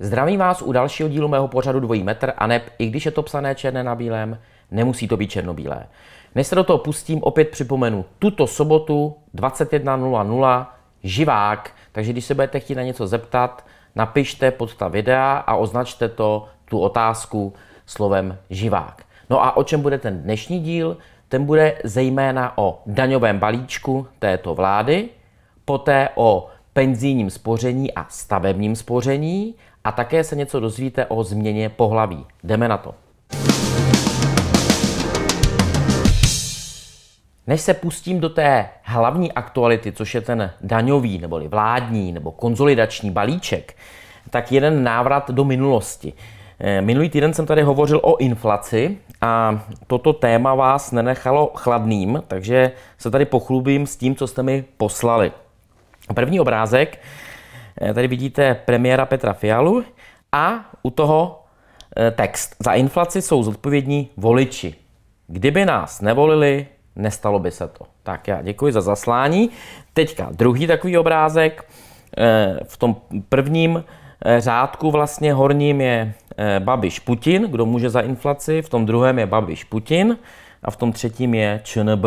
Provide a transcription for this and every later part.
Zdravím vás u dalšího dílu mého pořadu Dvojí metr a neb, i když je to psané černé na bílém, nemusí to být černobílé. Než se do toho pustím, opět připomenu, tuto sobotu 21.00 živák takže když se budete chtít na něco zeptat, napište pod ta videa a označte to, tu otázku, slovem živák. No a o čem bude ten dnešní díl? Ten bude zejména o daňovém balíčku této vlády, poté o penzijním spoření a stavebním spoření a také se něco dozvíte o změně pohlaví. Jdeme na to. Než se pustím do té hlavní aktuality, což je ten daňový neboli vládní nebo konzolidační balíček, tak jeden návrat do minulosti. Eh, minulý týden jsem tady hovořil o inflaci a toto téma vás nenechalo chladným, takže se tady pochlubím s tím, co jste mi poslali. První obrázek, eh, tady vidíte premiéra Petra Fialu a u toho eh, text. Za inflaci jsou zodpovědní voliči. Kdyby nás nevolili, Nestalo by se to. Tak já děkuji za zaslání. Teďka druhý takový obrázek. Eh, v tom prvním eh, řádku vlastně horním je eh, Babiš Putin, kdo může za inflaci, v tom druhém je Babiš Putin a v tom třetím je ČNB.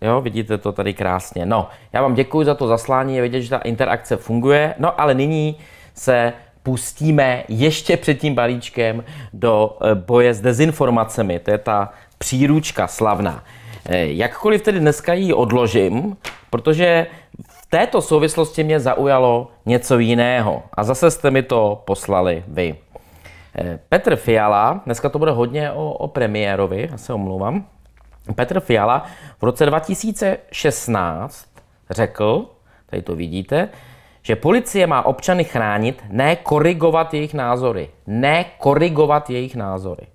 Jo, vidíte to tady krásně. No, já vám děkuji za to zaslání, je vidět, že ta interakce funguje. No, ale nyní se pustíme ještě před tím balíčkem do boje s dezinformacemi. To je ta příručka slavná. Eh, jakkoliv tedy dneska ji odložím, protože v této souvislosti mě zaujalo něco jiného a zase jste mi to poslali vy. Eh, Petr Fiala, dneska to bude hodně o, o premiérovi, já se omlouvám. Petr Fiala v roce 2016 řekl, tady to vidíte, že policie má občany chránit, ne korigovat jejich názory. Ne korigovat jejich názory.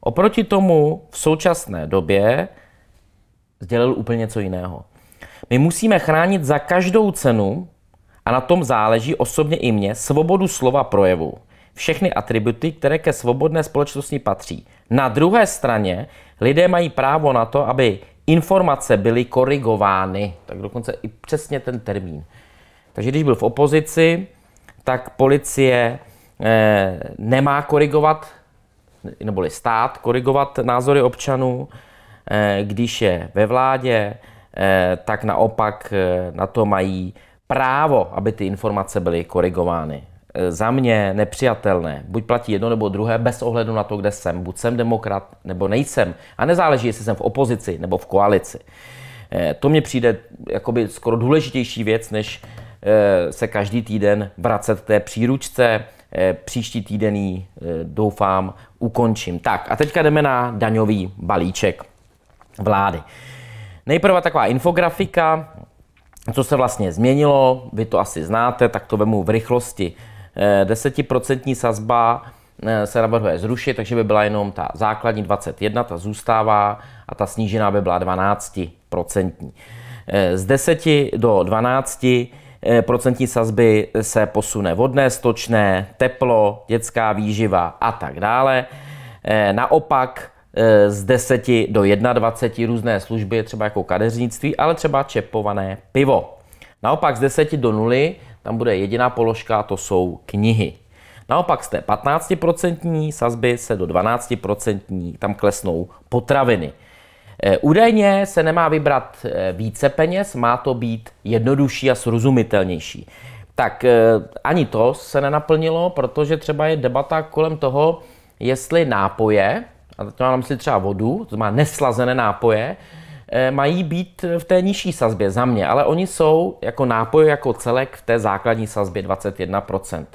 Oproti tomu v současné době sdělil úplně něco jiného. My musíme chránit za každou cenu, a na tom záleží osobně i mě svobodu slova projevu. Všechny atributy, které ke svobodné společnosti patří. Na druhé straně lidé mají právo na to, aby informace byly korigovány. Tak dokonce i přesně ten termín. Takže když byl v opozici, tak policie eh, nemá korigovat, neboli stát korigovat názory občanů, Eh, když je ve vládě, eh, tak naopak eh, na to mají právo, aby ty informace byly korigovány. Za mě nepřijatelné. Buď platí jedno nebo druhé bez ohledu na to, kde jsem. Buď jsem demokrat nebo nejsem. A nezáleží, jestli jsem v opozici nebo v koalici. To mně přijde jakoby skoro důležitější věc, než se každý týden vracet k té příručce. Příští týden ji doufám ukončím. Tak a teďka jdeme na daňový balíček vlády. Nejprve taková infografika, co se vlastně změnilo, vy to asi znáte, tak to vemu v rychlosti. Eh, desetiprocentní sazba eh, se navrhuje zrušit, takže by byla jenom ta základní 21, ta zůstává a ta snížená by byla 12%. Eh, z 10 do 12 procentní sazby se posune vodné, stočné, teplo, dětská výživa a tak dále. Naopak Eh, z 10 do 21 různé služby, třeba jako kadeřnictví, ale třeba čepované pivo. Naopak z 10 do 0 tam bude jediná položka, to jsou knihy. Naopak z té 15% sazby se do 12% tam klesnou potraviny. Eh, údajně se nemá vybrat eh, více peněz, má to být jednodušší a srozumitelnější. Tak ani to se nenaplnilo, protože třeba je debata kolem toho, jestli nápoje, a to mám na mysli třeba vodu, to má neslazené nápoje, eh, mají být v té nižší sazbě za mě, ale oni jsou jako nápoj jako celek v té základní sazbě 21%.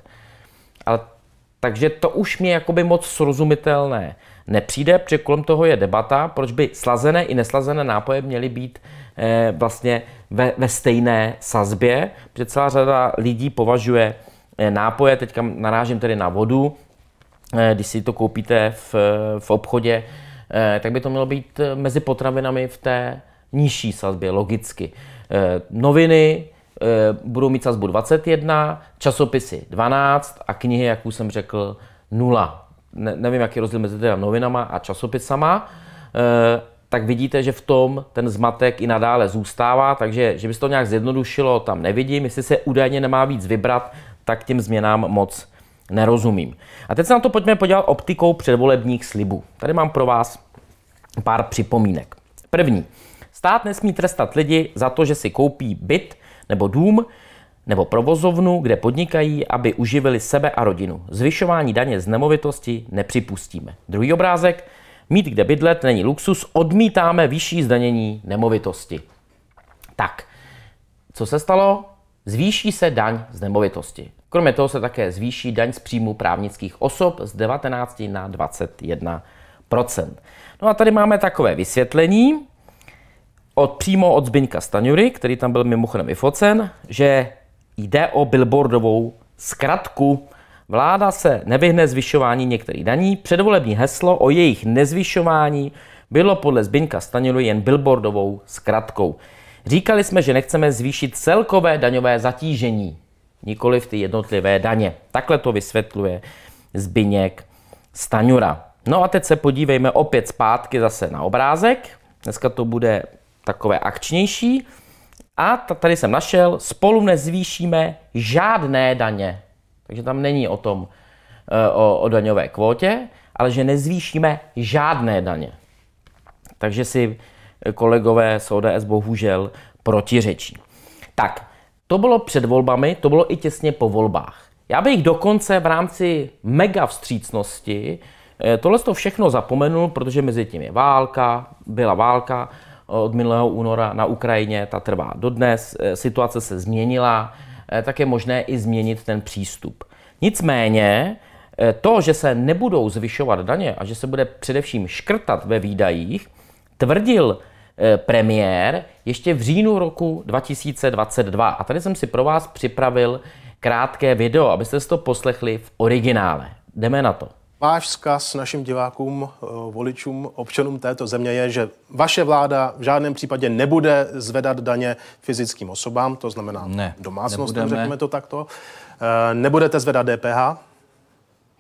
Ale, takže to už mě jakoby moc srozumitelné nepřijde, protože kolem toho je debata, proč by slazené i neslazené nápoje měly být eh, vlastně ve, ve stejné sazbě, protože celá řada lidí považuje eh, nápoje, teďka narážím tedy na vodu, Eh, když si to koupíte v, eh, v obchodě, eh, tak by to mělo být mezi potravinami v té nižší sazbě, logicky. Noviny budou mít sazbu 21, časopisy 12 a knihy, jak už jsem řekl, 0. Ne, nevím, jaký je rozdíl mezi teda novinama a časopisama, tak vidíte, že v tom ten zmatek i nadále zůstává, takže že by se to nějak zjednodušilo, tam nevidím. Jestli se údajně nemá víc vybrat, tak těm změnám moc nerozumím. A teď se na to pojďme podívat optikou předvolebních slibů. Tady mám pro vás pár připomínek. První. Stát nesmí trestat lidi za to, že si koupí byt nebo dům nebo provozovnu, kde podnikají, aby uživili sebe a rodinu. Zvyšování daně z nemovitosti nepřipustíme. Druhý obrázek. Mít kde bydlet není luxus, odmítáme vyšší zdanění nemovitosti. Tak, co se stalo? Zvýší se daň z nemovitosti. Kromě toho se také zvýší daň z příjmu právnických osob z 19 na 21 No a tady máme takové vysvětlení od, přímo od Zbyňka Staňury, který tam byl mimochodem i focen, že jde o billboardovou zkratku. Vláda se nevyhne zvyšování některých daní. Předvolební heslo o jejich nezvyšování bylo podle Zbyňka Staňury jen billboardovou zkratkou. Říkali jsme, že nechceme zvýšit celkové daňové zatížení nikoli v ty jednotlivé daně. Takhle to vysvětluje Zbyněk Staňura. No a teď se podívejme opět zpátky zase na obrázek. Dneska to bude takové akčnější. A tady jsem našel, spolu nezvýšíme žádné daně. Takže tam není o tom, eh, o, o daňové kvótě, ale že nezvýšíme žádné daně. Takže si eh, kolegové z ODS bohužel protiřečí. Tak, to bylo před volbami, to bylo i těsně po volbách. Já bych dokonce v rámci mega vstřícnosti eh, tohle to všechno zapomenul, protože mezi tím je válka, byla válka eh, od minulého února na Ukrajině, ta trvá dodnes, eh, situace se změnila, tak je možné i změnit ten přístup. Nicméně to, že se nebudou zvyšovat daně a že se bude především škrtat ve výdajích, tvrdil Eh, premiér ještě v říjnu roku 2022. A tady jsem si pro vás připravil krátké video, abyste si to poslechli v originále. Jdeme na to. Váš vzkaz našim divákům, eh, voličům, občanům této země je, že vaše vláda v žádném případě nebude zvedat daně fyzickým osobám, to znamená ne, domácnostem, nebudeme. řekněme to takto. Eh, nebudete zvedat DPH,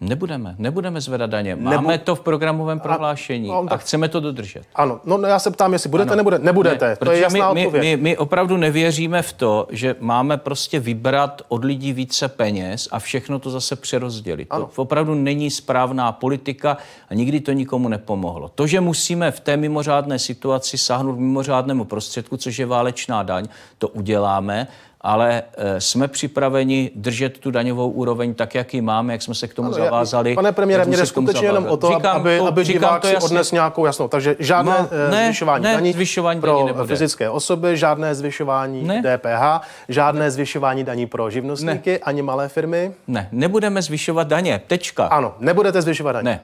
Nebudeme, nebudeme zvedat daně. Máme Nebu... to v programovém prohlášení no, a, no, tak... a chceme to dodržet. Ano, no, no já se ptám, jestli budete, ano. nebude, nebudete. Ne, to je jasná my, odpověď. My, my, my opravdu nevěříme v to, že máme prostě vybrat od lidí více peněz a všechno to zase přerozdělit. Ano. To opravdu není správná politika a nikdy to nikomu nepomohlo. To, že musíme v té mimořádné situaci sáhnout mimořádnému prostředku, což je válečná daň, to uděláme, ale eh, jsme připraveni držet tu daňovou úroveň tak, jak ji máme, jak jsme se k tomu ano, zavázali. Já, pane premiére, mě jde skutečně jenom o to, říkám aby, to, aby divák to si odnes nějakou jasnou. Takže no, žádné no, ne, eh, zvyšování ne, daní zvyšování pro daní nebude. fyzické osoby, žádné zvyšování ne. DPH, žádné ne. zvyšování daní pro živnostníky ne. ani malé firmy. Ne, nebudeme zvyšovat daně. Tečka. Ano, nebudete zvyšovat daně. Ne.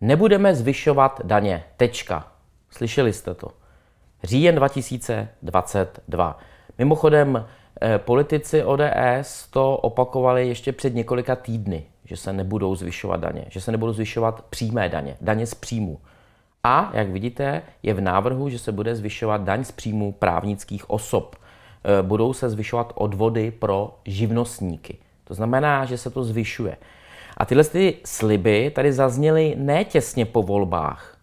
Nebudeme zvyšovat daně. Tečka. Slyšeli jste to. Říjen 2022. Mimochodem, eh, politici ODS to opakovali ještě před několika týdny, že se nebudou zvyšovat daně, že se nebudou zvyšovat přímé daně, daně z příjmu. A, jak vidíte, je v návrhu, že se bude zvyšovat daň z příjmu právnických osob. Eh, budou se zvyšovat odvody pro živnostníky. To znamená, že se to zvyšuje. A tyhle ty sliby tady zazněly ne těsně po volbách,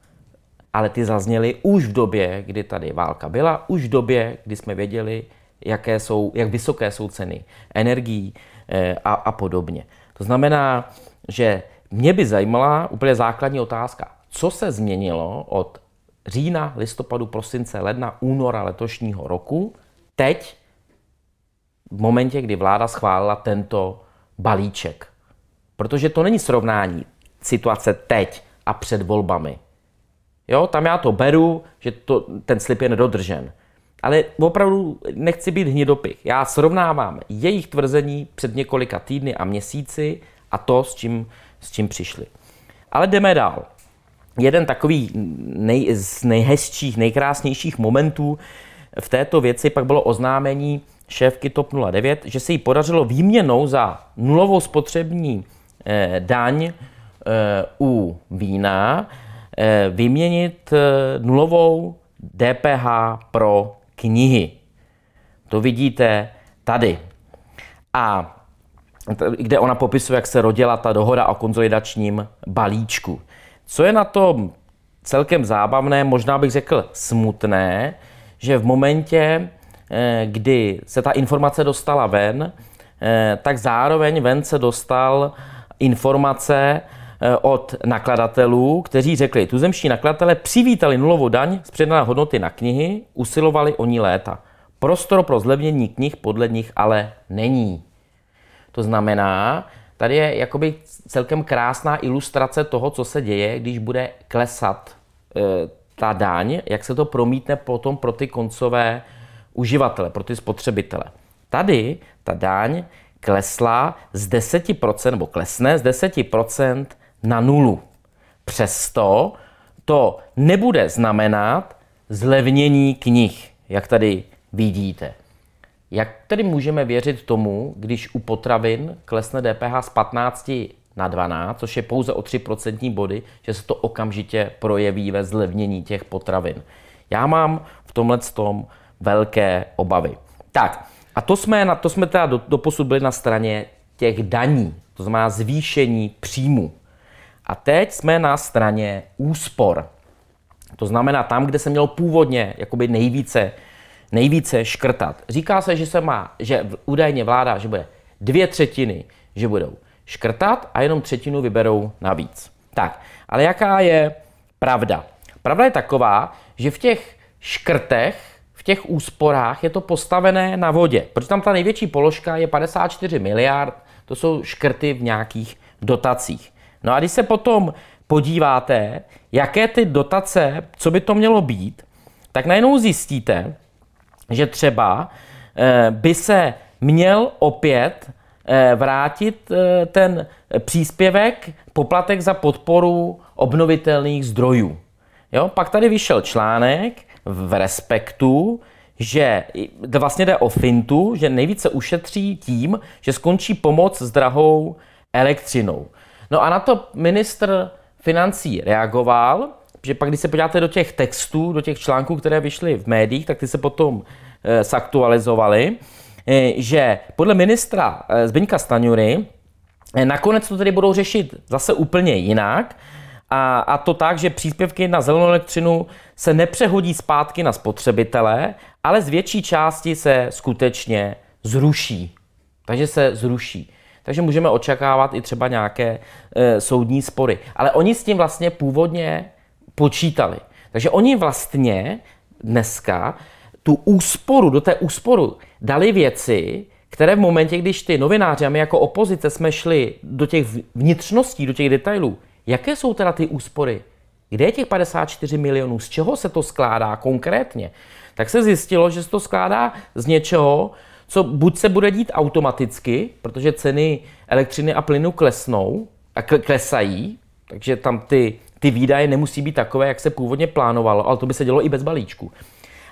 ale ty zazněly už v době, kdy tady válka byla, už v době, kdy jsme věděli, jaké jsou, jak vysoké jsou ceny energií eh, a, a podobně. To znamená, že mě by zajímala úplně základní otázka, co se změnilo od října, listopadu, prosince, ledna, února letošního roku, teď v momentě, kdy vláda schválila tento balíček. Protože to není srovnání situace teď a před volbami. Jo, tam já to beru, že to, ten slib je nedodržen ale opravdu nechci být hnidopich. Já srovnávám jejich tvrzení před několika týdny a měsíci a to, s čím, s čím přišli. Ale jdeme dál. Jeden takový nej, z nejhezčích, nejkrásnějších momentů v této věci pak bylo oznámení šéfky TOP 09, že se jí podařilo výměnou za nulovou spotřební eh, daň eh, u vína eh, vyměnit eh, nulovou DPH pro knihy. To vidíte tady. A kde ona popisuje, jak se rodila ta dohoda o konzolidačním balíčku. Co je na tom celkem zábavné, možná bych řekl smutné, že v momentě, eh, kdy se ta informace dostala ven, eh, tak zároveň ven se dostal informace, Eh, od nakladatelů, kteří řekli, tuzemští nakladatelé přivítali nulovou daň z předané hodnoty na knihy, usilovali o ní léta. Prostor pro zlevnění knih podle nich ale není. To znamená, tady je jakoby celkem krásná ilustrace toho, co se děje, když bude klesat e, ta daň, jak se to promítne potom pro ty koncové uživatele, pro ty spotřebitele. Tady ta daň klesla z 10%, nebo klesne z 10% na nulu. Přesto to nebude znamenat zlevnění knih, jak tady vidíte. Jak tedy můžeme věřit tomu, když u potravin klesne DPH z 15 na 12, což je pouze o 3% body, že se to okamžitě projeví ve zlevnění těch potravin? Já mám v tomhle tom velké obavy. Tak, a to jsme, na, to jsme teda doposud do byli na straně těch daní, to znamená zvýšení příjmu. A teď jsme na straně úspor. To znamená tam, kde se mělo původně jakoby nejvíce, nejvíce škrtat. Říká se, že se má, že údajně vláda, že bude dvě třetiny, že budou škrtat a jenom třetinu vyberou navíc. Tak, ale jaká je pravda? Pravda je taková, že v těch škrtech, v těch úsporách je to postavené na vodě, protože tam ta největší položka je 54 miliard, to jsou škrty v nějakých dotacích. No a když se potom podíváte, jaké ty dotace, co by to mělo být, tak najednou zjistíte, že třeba eh, by se měl opět eh, vrátit eh, ten příspěvek, poplatek za podporu obnovitelných zdrojů. Jo? Pak tady vyšel článek v Respektu, že vlastně jde o fintu, že nejvíce ušetří tím, že skončí pomoc s drahou elektřinou. No a na to ministr financí reagoval, že pak, když se podíváte do těch textů, do těch článků, které vyšly v médiích, tak ty se potom e, eh, saktualizovaly, e, eh, že podle ministra e, Zbyňka Staňury e, nakonec to tedy budou řešit zase úplně jinak, a, a to tak, že příspěvky na zelenou elektřinu se nepřehodí zpátky na spotřebitele, ale z větší části se skutečně zruší. Takže se zruší. Takže můžeme očekávat i třeba nějaké e, soudní spory. Ale oni s tím vlastně původně počítali. Takže oni vlastně dneska tu úsporu, do té úsporu dali věci, které v momentě, když ty novináři a my jako opozice jsme šli do těch vnitřností, do těch detailů, jaké jsou teda ty úspory? Kde je těch 54 milionů? Z čeho se to skládá konkrétně? Tak se zjistilo, že se to skládá z něčeho, co buď se bude dít automaticky, protože ceny elektřiny a plynu klesnou, a klesají, takže tam ty, ty výdaje nemusí být takové, jak se původně plánovalo, ale to by se dělo i bez balíčku.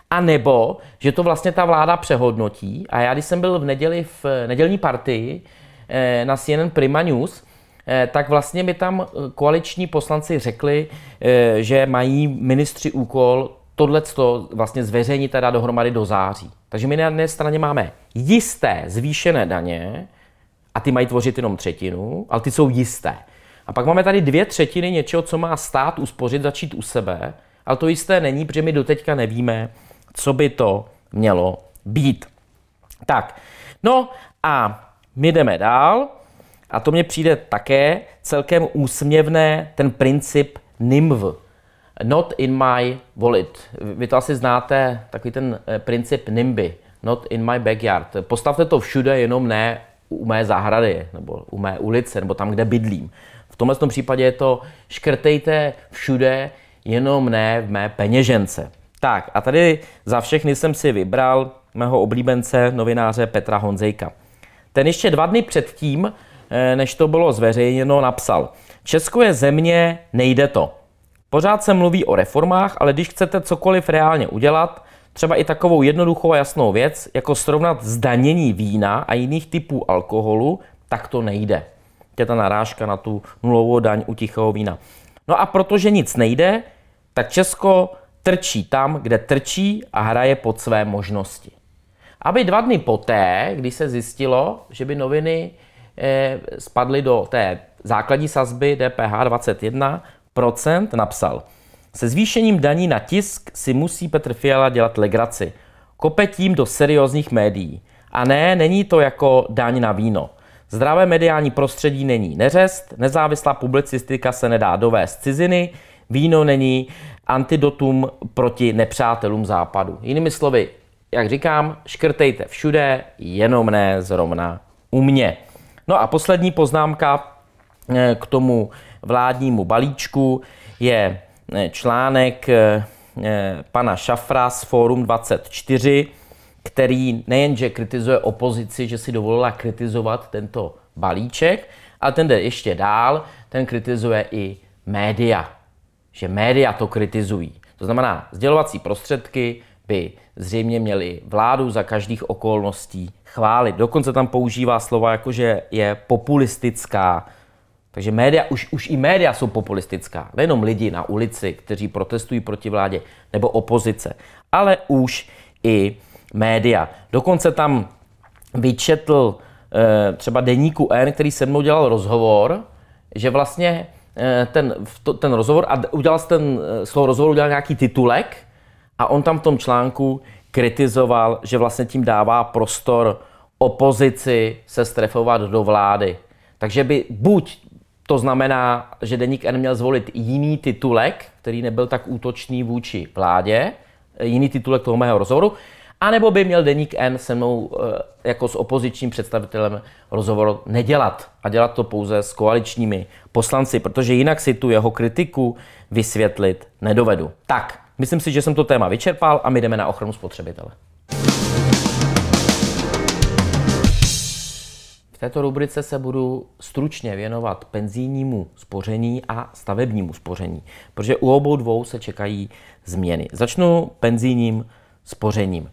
A nebo, že to vlastně ta vláda přehodnotí. A já, když jsem byl v neděli v nedělní partii eh, na CNN Prima News, eh, tak vlastně mi tam eh, koaliční poslanci řekli, že mají ministři úkol tohle vlastně zveřejnit teda dohromady do září. Takže my na jedné straně máme jisté zvýšené daně, a ty mají tvořit jenom třetinu, ale ty jsou jisté. A pak máme tady dvě třetiny něčeho, co má stát uspořit, začít u sebe, ale to jisté není, protože my doteďka nevíme, co by to mělo být. Tak, no a my jdeme dál a to mně přijde také celkem úsměvné ten princip NIMV. Not in my wallet. Vy to asi znáte, takový ten eh, princip NIMBY. Not in my backyard. Postavte to všude, jenom ne u mé zahrady, nebo u mé ulice, nebo tam, kde bydlím. V tomhle tom případě je to škrtejte všude, jenom ne v mé peněžence. Tak a tady za všechny jsem si vybral mého oblíbence, novináře Petra Honzejka. Ten ještě dva dny předtím, eh, než to bylo zveřejněno, napsal Česko je země, nejde to. Pořád se mluví o reformách, ale když chcete cokoliv reálně udělat, třeba i takovou jednoduchou a jasnou věc, jako srovnat zdanění vína a jiných typů alkoholu, tak to nejde. Je ta narážka na tu nulovou daň u tichého vína. No a protože nic nejde, tak Česko trčí tam, kde trčí a hraje pod své možnosti. Aby dva dny poté, kdy se zjistilo, že by noviny eh, spadly do té základní sazby DPH 21, napsal. Se zvýšením daní na tisk si musí Petr Fiala dělat legraci. Kope tím do seriózních médií. A ne, není to jako daň na víno. Zdravé mediální prostředí není neřest, nezávislá publicistika se nedá dovést ciziny, víno není antidotum proti nepřátelům západu. Jinými slovy, jak říkám, škrtejte všude, jenom ne zrovna u mě. No a poslední poznámka eh, k tomu vládnímu balíčku je eh, článek eh, eh, pana Šafra z Fórum 24, který nejenže kritizuje opozici, že si dovolila kritizovat tento balíček, ale ten jde ještě dál, ten kritizuje i média. Že média to kritizují. To znamená, sdělovací prostředky by zřejmě měly vládu za každých okolností chválit. Dokonce tam používá slova jako, že je populistická, takže média, už, už i média jsou populistická. Nejenom lidi na ulici, kteří protestují proti vládě, nebo opozice, ale už i média. Dokonce tam vyčetl e, třeba deníku N, který se mnou dělal rozhovor, že vlastně e, ten, to, ten rozhovor, a udělal ten, eh, z toho rozhovoru udělal nějaký titulek a on tam v tom článku kritizoval, že vlastně tím dává prostor opozici se strefovat do vlády. Takže by buď to znamená, že Deník N měl zvolit jiný titulek, který nebyl tak útočný vůči vládě, jiný titulek toho mého rozhovoru, anebo by měl Deník N se mnou eh, jako s opozičním představitelem rozhovor nedělat a dělat to pouze s koaličními poslanci, protože jinak si tu jeho kritiku vysvětlit nedovedu. Tak, myslím si, že jsem to téma vyčerpal a my jdeme na ochranu spotřebitele. této rubrice se budu stručně věnovat penzijnímu spoření a stavebnímu spoření, protože u obou dvou se čekají změny. Začnu penzijním spořením.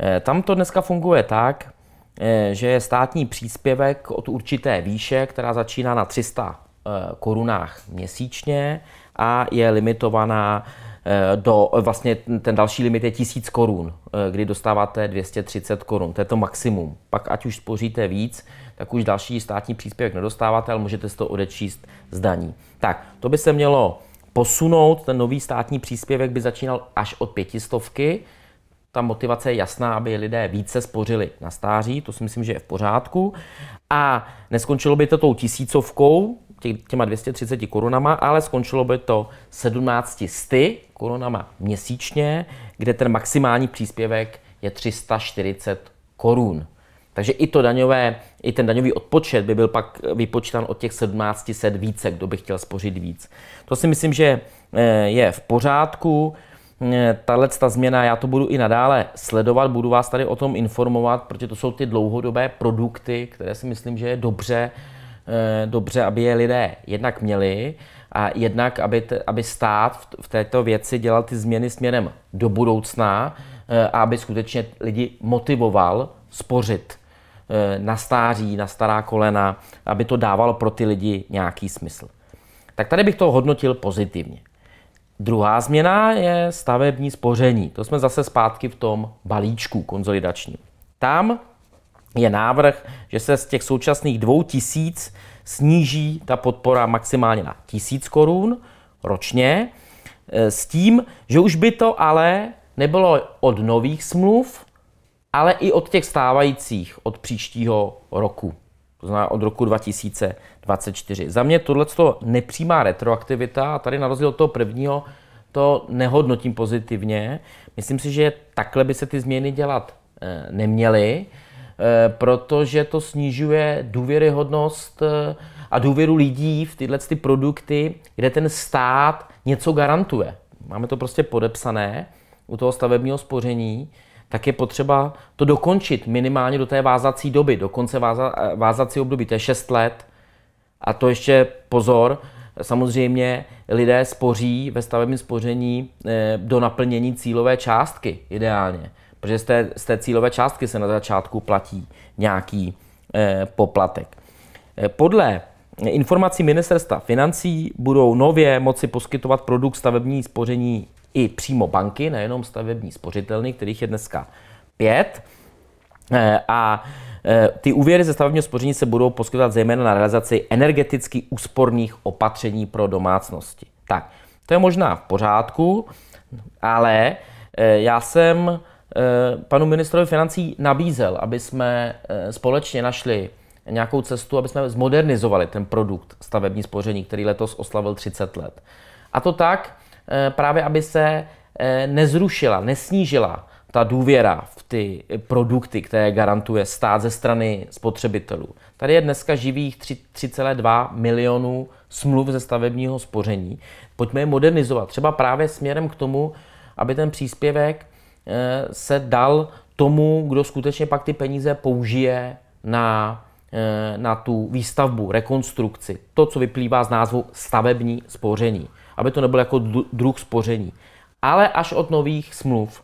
Eh, tam to dneska funguje tak, eh, že je státní příspěvek od určité výše, která začíná na 300 eh, korunách měsíčně a je limitovaná Eh, do, vlastně ten další limit je 1000 korun, eh, kdy dostáváte 230 korun, to je to maximum. Pak ať už spoříte víc, tak už další státní příspěvek nedostáváte, ale můžete si to odečíst z daní. Tak, to by se mělo posunout, ten nový státní příspěvek by začínal až od pětistovky, ta motivace je jasná, aby lidé více spořili na stáří, to si myslím, že je v pořádku. A neskončilo by to tou tisícovkou, těma 230 korunama, ale skončilo by to 17 sty korunama měsíčně, kde ten maximální příspěvek je 340 korun. Takže i, to daňové, i ten daňový odpočet by byl pak vypočítán od těch 1700 více, kdo by chtěl spořit víc. To si myslím, že eh, je v pořádku. Eh, tahle ta změna, já to budu i nadále sledovat, budu vás tady o tom informovat, protože to jsou ty dlouhodobé produkty, které si myslím, že je dobře Eh, dobře, aby je lidé jednak měli a jednak, aby, t, aby stát v, v této věci dělal ty změny směrem do budoucna eh, a aby skutečně lidi motivoval spořit eh, na stáří, na stará kolena, aby to dávalo pro ty lidi nějaký smysl. Tak tady bych to hodnotil pozitivně. Druhá změna je stavební spoření. To jsme zase zpátky v tom balíčku konzolidačním. Tam je návrh, že se z těch současných dvou tisíc sníží ta podpora maximálně na tisíc korun ročně, e, s tím, že už by to ale nebylo od nových smluv, ale i od těch stávajících od příštího roku, to znamená od roku 2024. Za mě tohle nepřímá retroaktivita, a tady na rozdíl od toho prvního to nehodnotím pozitivně. Myslím si, že takhle by se ty změny dělat e, neměly. Eh, protože to snižuje důvěryhodnost eh, a důvěru lidí v tyhle ty produkty, kde ten stát něco garantuje. Máme to prostě podepsané u toho stavebního spoření, tak je potřeba to dokončit minimálně do té vázací doby, do konce váza, eh, vázací období, to je 6 let. A to ještě pozor, samozřejmě lidé spoří ve stavebním spoření do naplnění cílové částky ideálně protože z té, z té cílové částky se na začátku platí nějaký eh, poplatek. Eh, podle informací ministerstva financí budou nově moci poskytovat produkt stavební spoření i přímo banky, nejenom stavební spořitelny, kterých je dneska pět. Eh, a eh, ty úvěry ze stavebního spoření se budou poskytovat zejména na realizaci energeticky úsporných opatření pro domácnosti. Tak, to je možná v pořádku, ale já jsem Eh, panu ministrovi financí nabízel, aby jsme eh, společně našli nějakou cestu, aby jsme zmodernizovali ten produkt stavební spoření, který letos oslavil 30 let. A to tak, eh, právě aby se nezrušila, nesnížila ta důvěra v ty produkty, které garantuje stát ze strany spotřebitelů. Tady je dneska živých 3,2 milionů smluv ze stavebního spoření. Pojďme je modernizovat, třeba právě směrem k tomu, aby ten příspěvek Eh, se dal tomu, kdo skutečně pak ty peníze použije na, eh, na tu výstavbu, rekonstrukci. To, co vyplývá z názvu stavební spoření. Aby to nebylo jako druh spoření. Ale až od nových smluv.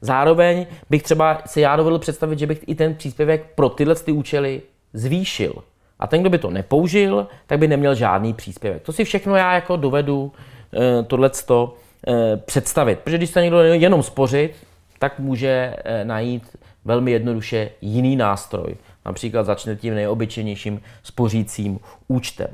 Zároveň bych třeba si já dovedl představit, že bych i ten příspěvek pro tyhle ty účely zvýšil. A ten, kdo by to nepoužil, tak by neměl žádný příspěvek. To si všechno já jako dovedu eh, tohleto představit. Protože když se někdo jenom spořit, tak může eh, najít velmi jednoduše jiný nástroj. Například začne tím nejobyčejnějším spořícím účtem.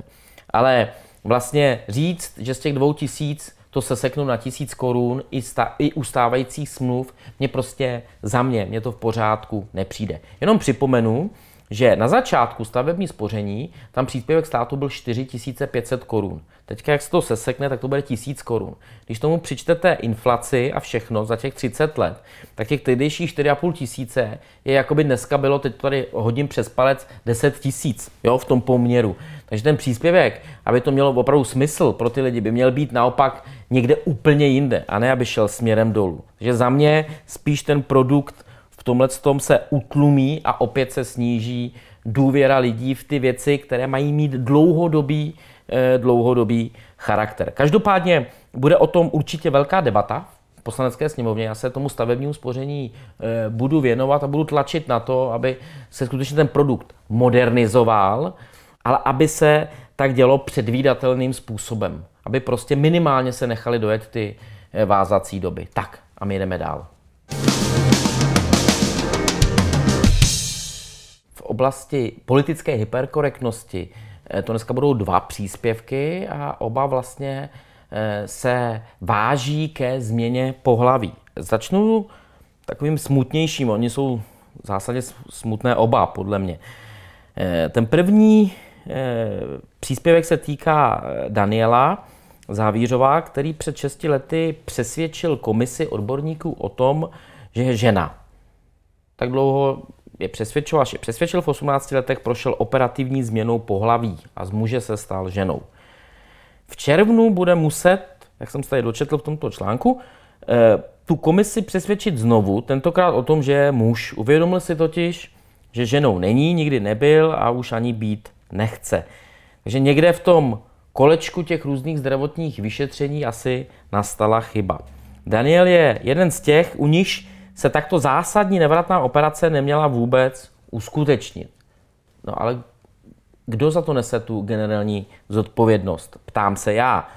Ale vlastně říct, že z těch dvou tisíc to se seknu na tisíc korun i, sta, i u stávajících smluv, mě prostě za mě, mě to v pořádku nepřijde. Jenom připomenu, že na začátku stavební spoření tam příspěvek státu byl 4500 korun. Teďka, jak se to sesekne, tak to bude 1000 korun. Když tomu přičtete inflaci a všechno za těch 30 let, tak těch tehdejších 4,5 tisíce je jako by dneska bylo, teď tady hodím přes palec, 10 tisíc jo, v tom poměru. Takže ten příspěvek, aby to mělo opravdu smysl pro ty lidi, by měl být naopak někde úplně jinde a ne, aby šel směrem dolů. Takže za mě spíš ten produkt v tomhle tom se utlumí a opět se sníží důvěra lidí v ty věci, které mají mít dlouhodobý, eh, dlouhodobý charakter. Každopádně bude o tom určitě velká debata v poslanecké sněmovně. Já se tomu stavebnímu spoření eh, budu věnovat a budu tlačit na to, aby se skutečně ten produkt modernizoval, ale aby se tak dělo předvídatelným způsobem. Aby prostě minimálně se nechali dojet ty eh, vázací doby. Tak a my jdeme dál. oblasti politické hyperkorektnosti eh, to dneska budou dva příspěvky a oba vlastně eh, se váží ke změně pohlaví. Začnu takovým smutnějším, oni jsou v zásadě smutné oba, podle mě. Eh, ten první příspěvek se týká Daniela Závířová, který před 6 lety přesvědčil komisi odborníků o tom, že je žena. Tak dlouho je přesvědčil, až je přesvědčil v 18 letech, prošel operativní změnou pohlaví a z muže se stal ženou. V červnu bude muset, jak jsem se tady dočetl v tomto článku, eh, tu komisi přesvědčit znovu, tentokrát o tom, že je muž. Uvědomil si totiž, že ženou není, nikdy nebyl a už ani být nechce. Takže někde v tom kolečku těch různých zdravotních vyšetření asi nastala chyba. Daniel je jeden z těch, u níž se takto zásadní nevratná operace neměla vůbec uskutečnit. No ale kdo za to nese tu generální zodpovědnost? Ptám se já.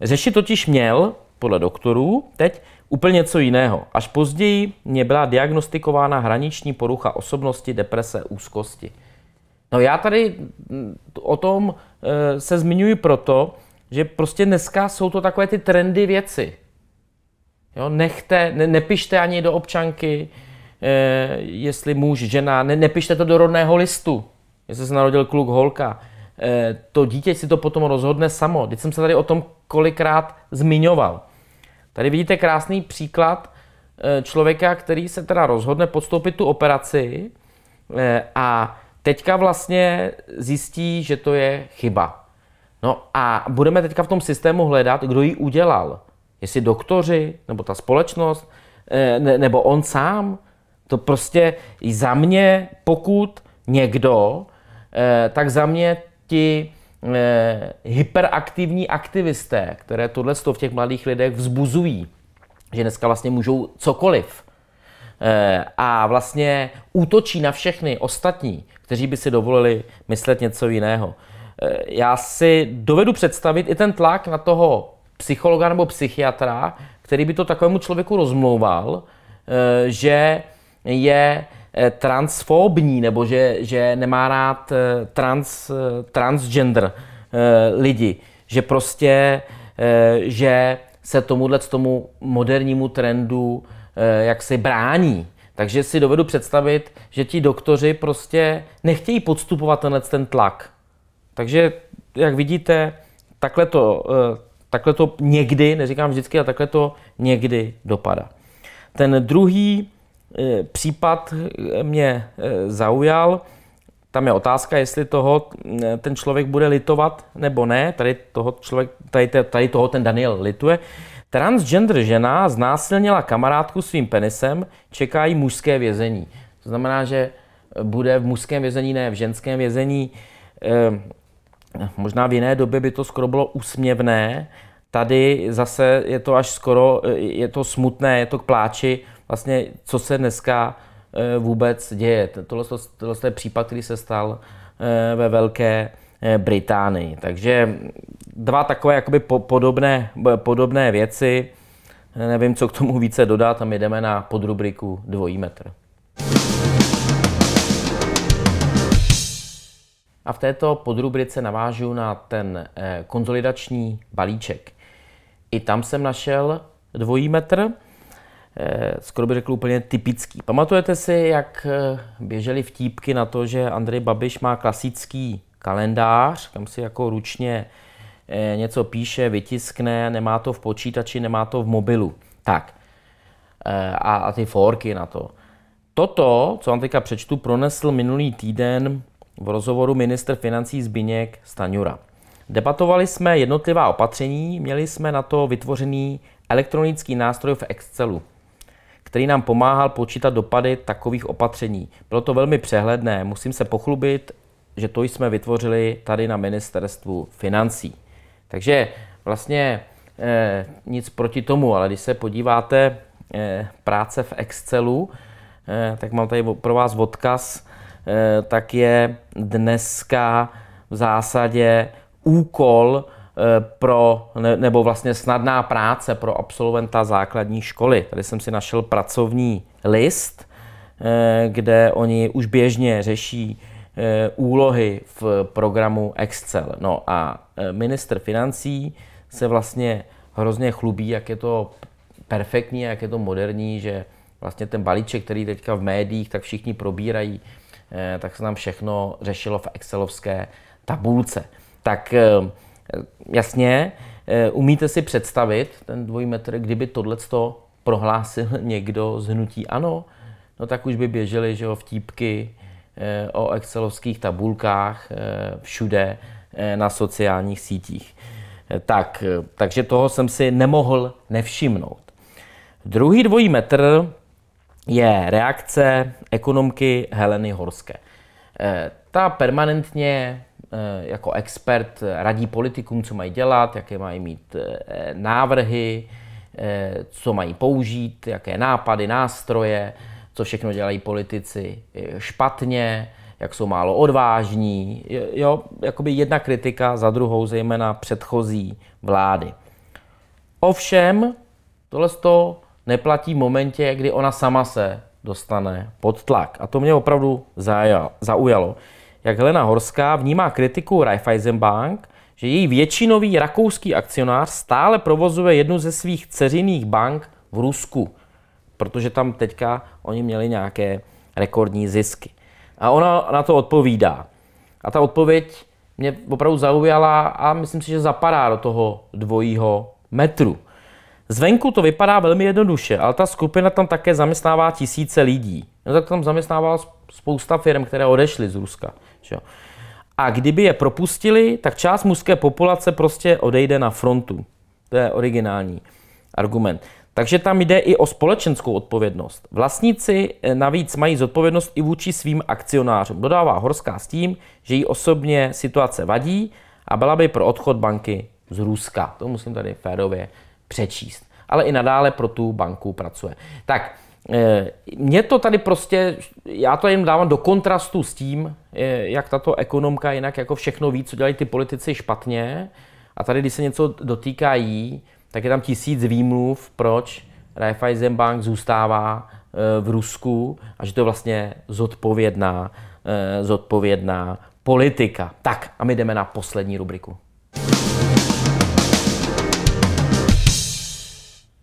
Řešit totiž měl, podle doktorů, teď úplně něco jiného. Až později mě byla diagnostikována hraniční porucha osobnosti, deprese, úzkosti. No já tady mm, o tom e, se zmiňuji proto, že prostě dneska jsou to takové ty trendy věci. Jo, nechte, ne, nepište ani do občanky, e, jestli muž, žena, ne, nepište to do rodného listu, jestli se narodil kluk, holka. E, to dítě si to potom rozhodne samo. Teď jsem se tady o tom kolikrát zmiňoval. Tady vidíte krásný příklad e, člověka, který se teda rozhodne podstoupit tu operaci e, a teďka vlastně zjistí, že to je chyba. No a budeme teďka v tom systému hledat, kdo ji udělal jestli doktoři, nebo ta společnost, eh, ne, nebo on sám. To prostě i za mě, pokud někdo, eh, tak za mě ti eh, hyperaktivní aktivisté, které tohle v těch mladých lidech vzbuzují, že dneska vlastně můžou cokoliv a vlastně útočí na všechny ostatní, kteří by si dovolili myslet něco jiného. Já si dovedu představit i ten tlak na toho psychologa nebo psychiatra, který by to takovému člověku rozmlouval, eh, že je eh, transfobní nebo že, že nemá rád eh, trans, transgender lidi. Že prostě, že se tomuhle tomu modernímu trendu jak si brání. Takže si dovedu představit, že ti doktoři prostě nechtějí podstupovat tenhle ten tlak. Takže, jak vidíte, takhle to, Takhle to někdy, neříkám vždycky, a takhle to někdy dopadá. Ten druhý e, případ eh, mě e, zaujal. Tam je otázka, jestli toho ten člověk bude litovat nebo ne. Tady toho, člověk, tady, tady toho ten Daniel lituje. Transgender žena znásilnila kamarádku svým penisem, čeká jí mužské vězení. To znamená, že bude v mužském vězení, ne v ženském vězení. E, možná v jiné době by to skoro bylo úsměvné, tady zase je to až skoro, je to smutné, je to k pláči, vlastně co se dneska eh, vůbec děje. Tohle, tohle je případ, který se stal eh, ve Velké eh, Británii. Takže dva takové jakoby podobné, podobné věci. Nevím, co k tomu více dodat a my jdeme na podrubriku dvojí metr. A v této podrubrice navážu na ten eh, konzolidační balíček. I tam jsem našel dvojí metr, eh, skoro bych řekl úplně typický. Pamatujete si, jak eh, běžely vtípky na to, že Andrej Babiš má klasický kalendář, kam si jako ručně něco píše, vytiskne, nemá to v počítači, nemá to v mobilu. Tak. A, a ty forky na to. Toto, co vám teďka přečtu, pronesl minulý týden v rozhovoru ministr financí Zbyněk Staňura. Debatovali jsme jednotlivá opatření, měli jsme na to vytvořený elektronický nástroj v Excelu, který nám pomáhal počítat dopady takových opatření. Bylo to velmi přehledné, musím se pochlubit, že to jsme vytvořili tady na ministerstvu financí. Takže vlastně eh, nic proti tomu, ale když se podíváte eh, práce v Excelu, eh, tak mám tady pro vás odkaz Eh, tak je dneska v zásadě úkol eh, pro, nebo vlastně snadná práce pro absolventa základní školy. Tady jsem si našel pracovní list, eh, kde oni už běžně řeší úlohy v programu Excel. No a minister financí se vlastně hrozně chlubí, jak je to perfektní, jak je to moderní, že vlastně ten balíček, který teďka v médiích, tak všichni probírají, Eh, tak se nám všechno řešilo v excelovské tabulce. Tak eh, jasně, eh, umíte si představit ten dvojmetr, kdyby tohle prohlásil někdo z hnutí ANO, no tak už by běžely že jo, vtípky o excelovských tabulkách všude na sociálních sítích. Tak, takže toho jsem si nemohl nevšimnout. Druhý dvojí metr je reakce ekonomky Heleny Horské. Eh, ta permanentně eh, jako expert radí politikům, co mají dělat, jaké mají mít eh, návrhy, co mají použít, jaké nápady, nástroje, co všechno dělají politici špatně, jak jsou málo odvážní. Jo, jakoby jedna kritika za druhou, zejména předchozí vlády. Ovšem, tohle to neplatí v momentě, kdy ona sama se dostane pod tlak. A to mě opravdu zaujalo. Jak Helena Horská vnímá kritiku Raiffeisen Bank, že její většinový rakouský akcionář stále provozuje jednu ze svých ceřiných bank v Rusku, protože tam teďka oni měli nějaké rekordní zisky. A ona na to odpovídá. A ta odpověď mě opravdu zaujala a myslím si, že zapadá do toho dvojího metru. Zvenku to vypadá velmi jednoduše, ale ta skupina tam také zaměstnává tisíce lidí. No tak tam zaměstnávala spousta firm, které odešly z Ruska. Že A kdyby je propustili, tak část mužské populace prostě odejde na frontu. To je originální argument. Takže tam jde i o společenskou odpovědnost. Vlastníci eh, navíc mají zodpovědnost i vůči svým akcionářům. Dodává Horská s tím, že jí osobně situace vadí a byla by pro odchod banky z Ruska. To musím tady férově přečíst. Ale i nadále pro tu banku pracuje. Tak, eh, mě to tady prostě, já to jen dávám do kontrastu s tím, eh, jak tato ekonomka jinak jako všechno ví, co dělají ty politici špatně. A tady, když se něco dotýká jí, tak je tam tisíc výmluv, proč bank zůstává eh, v Rusku a že to je vlastně zodpovědná, zodpovědná politika. Tak a my jdeme na poslední rubriku.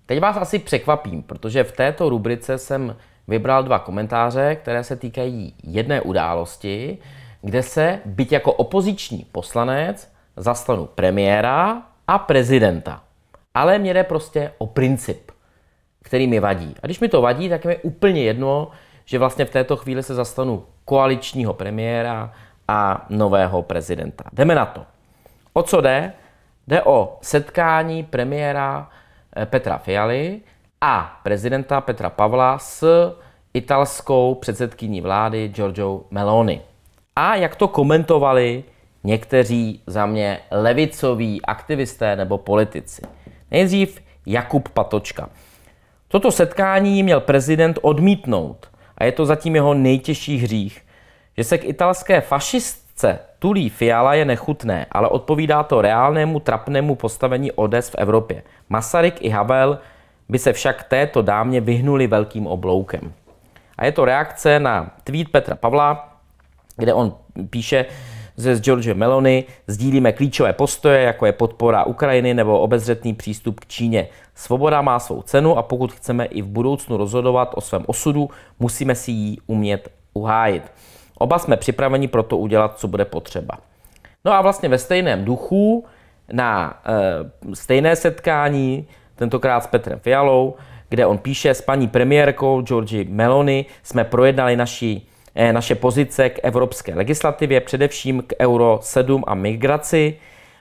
Teď vás asi překvapím, protože v této rubrice jsem vybral dva komentáře, které se týkají jedné události, kde se, byť jako opoziční poslanec, zastanu premiéra a prezidenta. Ale mě jde prostě o princip, který mi vadí. A když mi to vadí, tak je mi úplně jedno, že vlastně v této chvíli se zastanu koaličního premiéra a nového prezidenta. Jdeme na to. O co jde? Jde o setkání premiéra Eh, Petra Fialy a prezidenta Petra Pavla s italskou předsedkyní vlády Giorgio Meloni. A jak to komentovali někteří za mě levicoví aktivisté nebo politici. Nejdřív Jakub Patočka. Toto setkání měl prezident odmítnout a je to zatím jeho nejtěžší hřích, že se k italské fašistce Tulí Fiala je nechutné, ale odpovídá to reálnému trapnému postavení ODS v Evropě. Masaryk i Havel by se však této dámě vyhnuli velkým obloukem. A je to reakce na tweet Petra Pavla, kde on píše, že s George Meloni sdílíme klíčové postoje, jako je podpora Ukrajiny nebo obezřetný přístup k Číně. Svoboda má svou cenu a pokud chceme i v budoucnu rozhodovat o svém osudu, musíme si ji umět uhájit. Oba jsme připraveni pro to udělat, co bude potřeba. No a vlastně ve stejném duchu na e, stejné setkání, tentokrát s Petrem Fialou, kde on píše s paní premiérkou Georgi Meloni, jsme projednali naši, e, naše pozice k evropské legislativě, především k Euro 7 a migraci.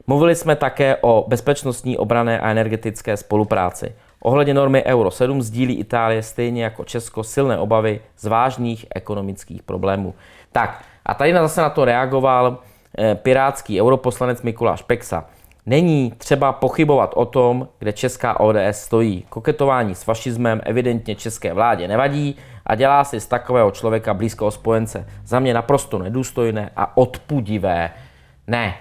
Mluvili jsme také o bezpečnostní, obrané a energetické spolupráci. Ohledně normy Euro 7 sdílí Itálie stejně jako Česko silné obavy z vážných ekonomických problémů. Tak a tady zase na to reagoval eh, pirátský europoslanec Mikuláš Peksa. Není třeba pochybovat o tom, kde česká ODS stojí. Koketování s fašismem evidentně české vládě nevadí a dělá si z takového člověka blízkého spojence. Za mě naprosto nedůstojné a odpudivé. Ne,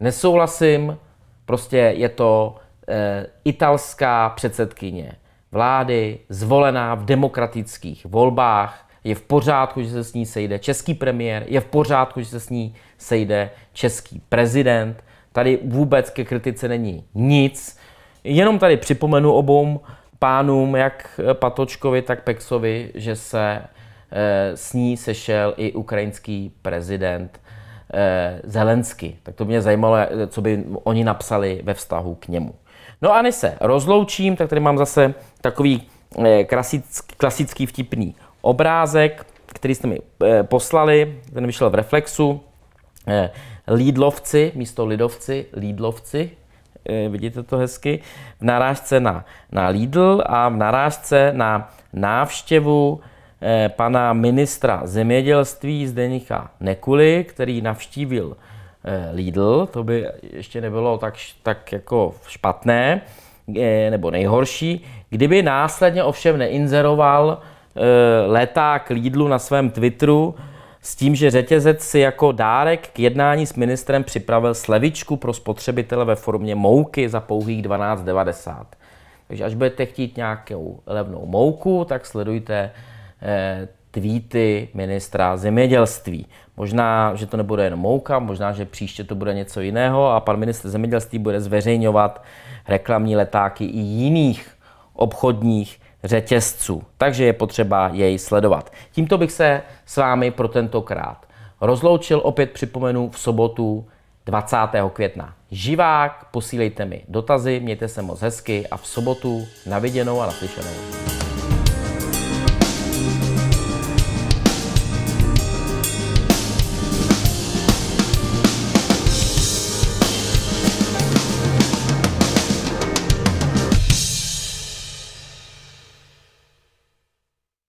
nesouhlasím, prostě je to e, italská předsedkyně vlády, zvolená v demokratických volbách, je v pořádku, že se s ní sejde český premiér, je v pořádku, že se s ní sejde český prezident. Tady vůbec ke kritice není nic. Jenom tady připomenu obou pánům, jak Patočkovi, tak Pexovi, že se eh, s ní sešel i ukrajinský prezident eh, Zelensky. Tak to mě zajímalo, co by oni napsali ve vztahu k němu. No a než se rozloučím, tak tady mám zase takový eh, klasický, klasický vtipný obrázek, který jste mi eh, poslali, ten vyšel v Reflexu, eh, Lídlovci, místo Lidovci, Lídlovci, eh, vidíte to hezky, v narážce na, na Lidl a v narážce na návštěvu pana ministra zemědělství Zdeníka Nekuly, který navštívil Lidl, to by ještě nebylo tak, tak jako špatné, nebo nejhorší, kdyby následně ovšem neinzeroval Eh, leták lidlu lídlu na svém Twitteru s tím, že řetězec si jako dárek k jednání s ministrem připravil slevičku pro spotřebitele ve formě mouky za pouhých 12,90. Takže až budete chtít nějakou levnou mouku, tak sledujte eh, tweety ministra zemědělství. Možná, že to nebude jen mouka, možná, že příště to bude něco jiného a pan ministr zemědělství bude zveřejňovat reklamní letáky i jiných obchodních řetězců, takže je potřeba jej sledovat. Tímto bych se s vámi pro tentokrát rozloučil, opět připomenu v sobotu 20. května. Živák, posílejte mi dotazy, mějte se moc hezky a v sobotu naviděnou a naslyšenou.